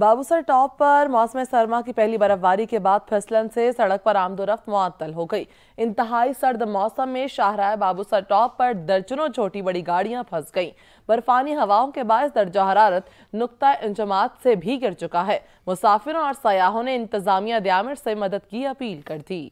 Babusar top पर मौसम सरमा की पहली बर्फबारी के बाद फिसलन से सड़क पर आमदोरफ्त मुअत्तल हो गई इंतहाई सर्द मौसम में शाहराय बाबूसर टॉप पर दर्जनों छोटी बड़ी गाड़ियां फंस गईं बर्फानी हवाओं के बायस दर्जा हरारत नुकता इंजमात से भी गिर चुका है मुसाफिरों और सयाहों ने इंतजामिया दयामिर से मदद की अपील कर दी